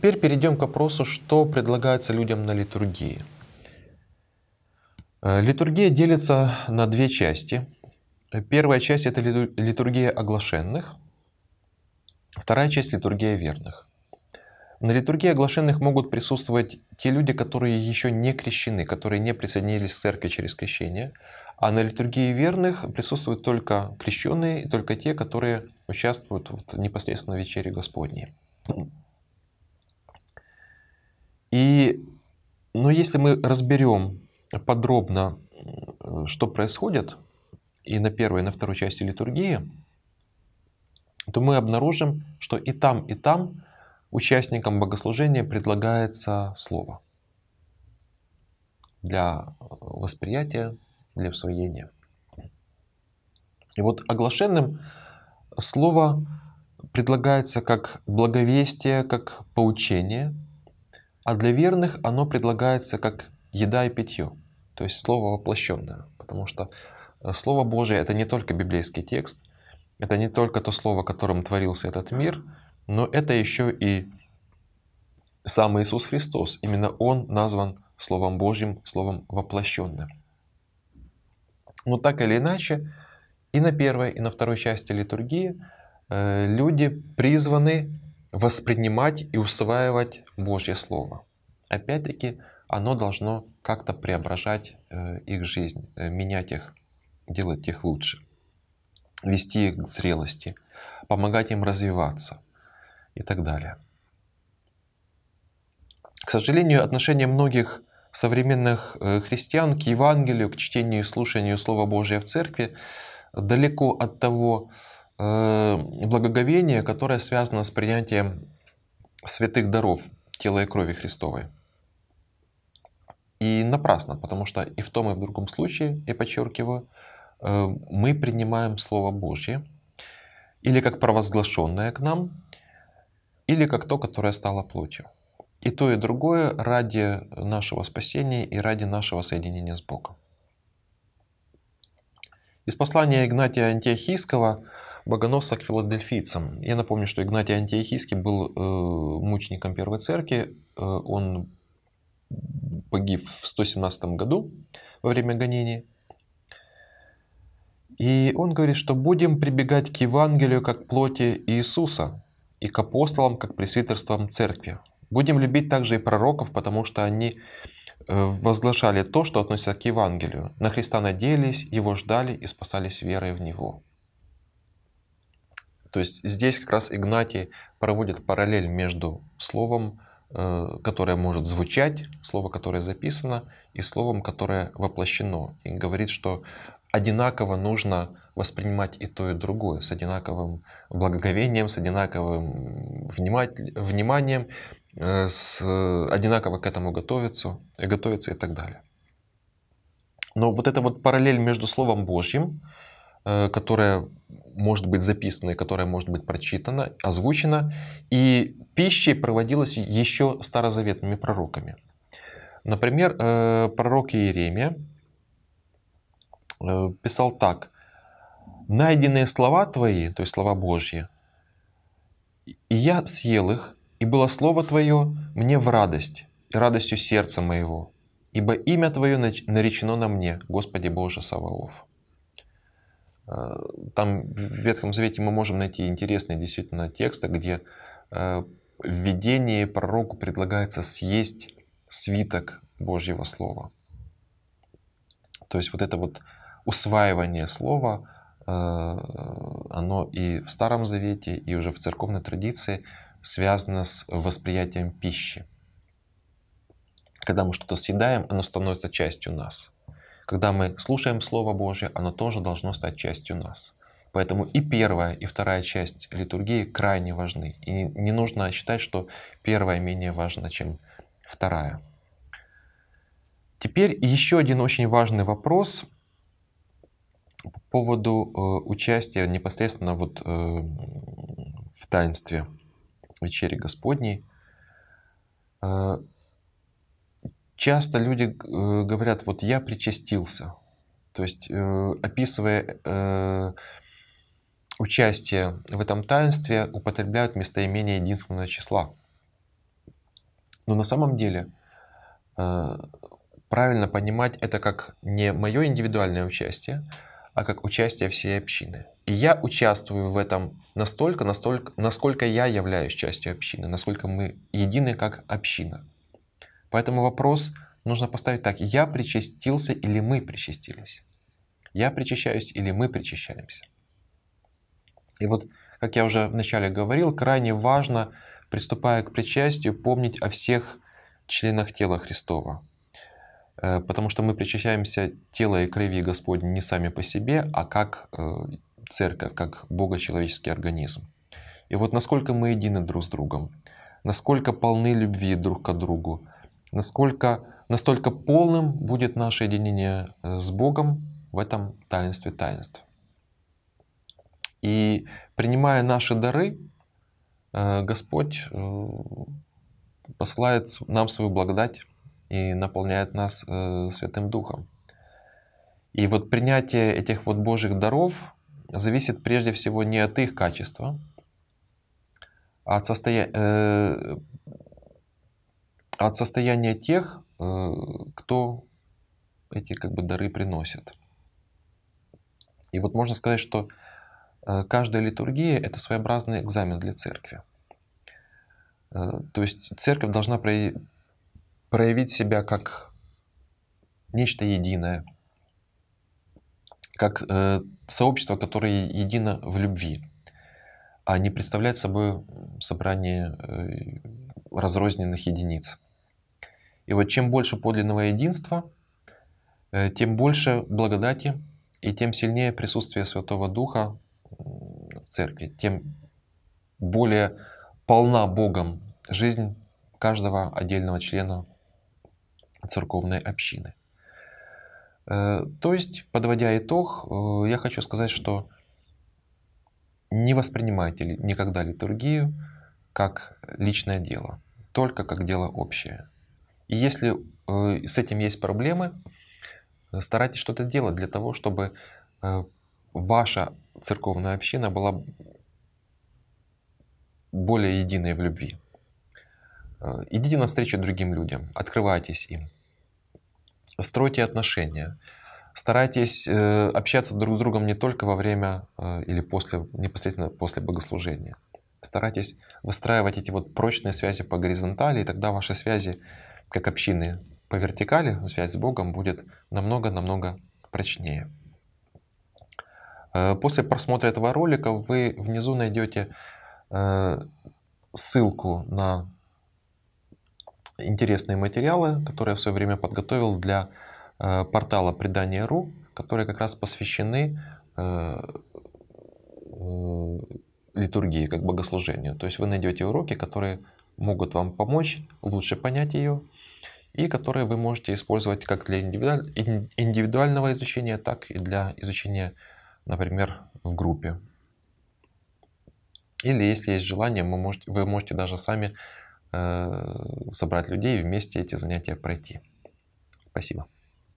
Теперь перейдем к вопросу, что предлагается людям на литургии. Э, литургия делится на две части. Первая часть — это литургия оглашенных, вторая часть — литургия верных. На литургии оглашенных могут присутствовать те люди, которые еще не крещены, которые не присоединились к церкви через крещение, а на литургии верных присутствуют только крещенные и только те, которые участвуют в непосредственно вечере Господней. И, но ну, если мы разберем подробно, э, что происходит и на первой, и на второй части литургии, то мы обнаружим, что и там, и там участникам богослужения предлагается слово для восприятия, для усвоения. И вот оглашенным слово предлагается как благовестие, как поучение — а для верных оно предлагается как еда и питье, то есть слово воплощенное, потому что э, Слово Божие это не только библейский текст, это не только то слово, которым творился этот мир, но это еще и сам Иисус Христос. Именно Он назван Словом Божьим, Словом воплощенным. Но так или иначе, и на первой, и на второй части литургии э, люди призваны воспринимать и усваивать Божье Слово. Опять-таки, оно должно как-то преображать э, их жизнь, э, менять их, делать их лучше, вести их к зрелости, помогать им развиваться и так далее. К сожалению, отношение многих современных э, христиан к Евангелию, к чтению и слушанию Слова Божия в церкви далеко от того Э, благоговение, которое связано с принятием святых даров тела и крови Христовой. И напрасно, потому что и в том, и в другом случае, я подчеркиваю, э, мы принимаем Слово Божье, или как провозглашенное к нам, или как то, которое стало плотью. И то, и другое ради нашего спасения и ради нашего соединения с Богом. Из послания Игнатия Антиохийского Богоноса к филадельфийцам. Я напомню, что Игнатий Антиохийский был э, мучеником Первой Церкви. Э, он погиб в 117 году во время гонений. И он говорит, что будем прибегать к Евангелию как плоти Иисуса и к апостолам как пресвитерствам церкви. Будем любить также и пророков, потому что они э, возглашали то, что относится к Евангелию. На Христа надеялись, Его ждали и спасались верой в Него. То есть здесь как раз Игнатий проводит параллель между словом, э, которое может звучать, слово, которое записано, и словом, которое воплощено. И говорит, что одинаково нужно воспринимать и то, и другое, с одинаковым благоговением, с одинаковым вниманием, э, с, одинаково к этому готовиться, готовиться и так далее. Но вот эта вот параллель между Словом Божьим Э, которая может быть записана и которая может быть прочитана, озвучена. И пищей проводилась еще старозаветными пророками. Например, э, пророк Иеремия э, писал так. «Найденные слова твои, то есть слова Божьи, и я съел их, и было слово твое мне в радость, и радостью сердца моего, ибо имя твое наречено на мне, Господи Боже Саваоф». Э, там в Ветхом Завете мы можем найти интересные действительно тексты, где э, в видении пророку предлагается съесть свиток Божьего Слова. То есть вот это вот усваивание Слова, э, оно и в Старом Завете, и уже в церковной традиции связано с восприятием пищи. Когда мы что-то съедаем, оно становится частью нас. Когда мы слушаем Слово Божье, оно тоже должно стать частью нас. Поэтому и первая, и вторая часть литургии крайне важны. И не нужно считать, что первая менее важна, чем вторая. Теперь еще один очень важный вопрос по поводу э, участия непосредственно вот э, в таинстве вечери Господней. Э, Часто люди э, говорят, вот я причастился. То есть, э, описывая э, участие в этом таинстве, употребляют местоимение единственного числа. Но на самом деле правильно понимать это как не мое индивидуальное участие, а как участие всей общины. И я участвую в этом настолько, настолько, насколько я являюсь частью общины, насколько мы едины как община. Поэтому вопрос нужно поставить так. Я причастился или мы причастились? Я причащаюсь или мы причащаемся? И вот, как я уже вначале говорил, крайне важно, приступая к причастию, помнить о всех членах тела Христова. Э, потому что мы причащаемся тело и крови Господне не сами по себе, а как э, церковь, как богочеловеческий организм. И вот насколько мы едины друг с другом, насколько полны любви друг к другу, насколько, настолько полным будет наше единение э, с Богом в этом таинстве таинств. И принимая наши дары, э, Господь э, посылает нам свою благодать и наполняет нас Святым Духом. И вот принятие этих вот Божьих даров зависит прежде всего не от их качества, а от состоя от состояния тех, э, кто эти как бы дары приносит. И вот можно сказать, что э, каждая литургия — это своеобразный экзамен для церкви. Э, то есть церковь должна проявить себя как нечто единое, как сообщество, которое едино в любви, а не представлять собой собрание разрозненных единиц. И вот чем больше подлинного единства, э, тем больше благодати и тем сильнее присутствие Святого Духа в церкви, тем более полна Богом жизнь каждого отдельного члена церковной общины. Э, то есть, подводя итог, э, я хочу сказать, что не воспринимайте никогда литургию как личное дело, только как дело общее. И если э, с этим есть проблемы, э, старайтесь что-то делать для того, чтобы э, ваша церковная община была более единой в любви. Э, идите навстречу другим людям, открывайтесь им, стройте отношения, старайтесь э, общаться друг с другом не только во время э, или после, непосредственно после богослужения. Старайтесь выстраивать эти вот прочные связи по горизонтали, и тогда ваши связи как общины по вертикали, связь с Богом будет намного-намного прочнее. Э, после просмотра этого ролика вы внизу найдете э, ссылку на интересные материалы, которые я в свое время подготовил для э, портала Предания.ру, которые как раз посвящены литургии, как богослужению. То есть вы найдете уроки, которые могут вам помочь лучше понять ее, и которые вы можете использовать как для индивидуального изучения, так и для изучения, например, в группе. Или если есть желание, вы можете, вы можете даже сами э, собрать людей и вместе эти занятия пройти. Спасибо.